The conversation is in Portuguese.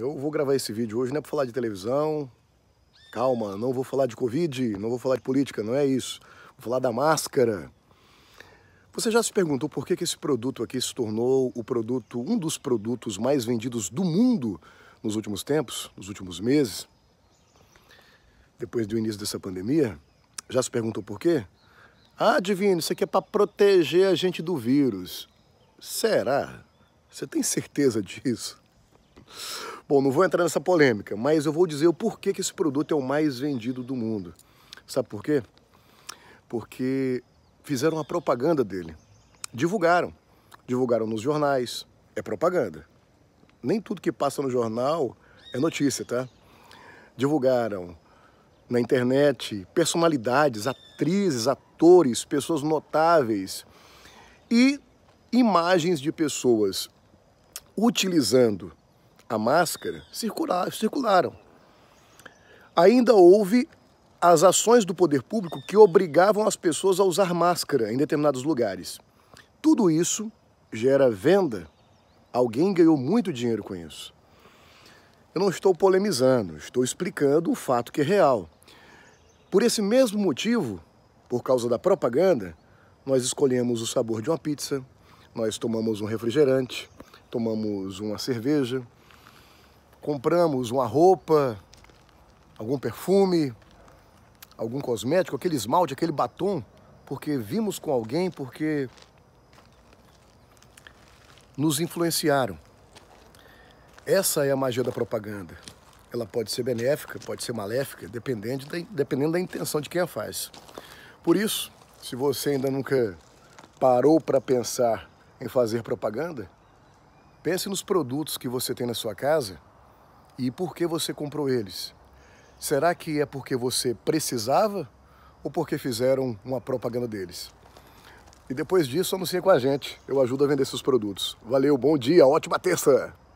eu vou gravar esse vídeo hoje não é para falar de televisão. Calma, não vou falar de Covid, não vou falar de política, não é isso. Vou falar da máscara. Você já se perguntou por que, que esse produto aqui se tornou o produto, um dos produtos mais vendidos do mundo nos últimos tempos, nos últimos meses? Depois do início dessa pandemia? Já se perguntou por quê? Ah, divino, isso aqui é para proteger a gente do vírus. Será? Você tem certeza disso? Bom, não vou entrar nessa polêmica, mas eu vou dizer o porquê que esse produto é o mais vendido do mundo. Sabe por quê? Porque fizeram a propaganda dele. Divulgaram. Divulgaram nos jornais. É propaganda. Nem tudo que passa no jornal é notícia, tá? Divulgaram na internet personalidades, atrizes, atores, pessoas notáveis e imagens de pessoas utilizando a máscara circular, circularam. Ainda houve as ações do poder público que obrigavam as pessoas a usar máscara em determinados lugares. Tudo isso gera venda. Alguém ganhou muito dinheiro com isso. Eu não estou polemizando, estou explicando o fato que é real. Por esse mesmo motivo, por causa da propaganda, nós escolhemos o sabor de uma pizza, nós tomamos um refrigerante, tomamos uma cerveja, compramos uma roupa, algum perfume, algum cosmético, aquele esmalte, aquele batom, porque vimos com alguém, porque nos influenciaram. Essa é a magia da propaganda. Ela pode ser benéfica, pode ser maléfica, dependendo da, dependendo da intenção de quem a faz. Por isso, se você ainda nunca parou para pensar em fazer propaganda, pense nos produtos que você tem na sua casa e por que você comprou eles. Será que é porque você precisava ou porque fizeram uma propaganda deles? E depois disso, anuncie com a gente. Eu ajudo a vender seus produtos. Valeu, bom dia, ótima terça!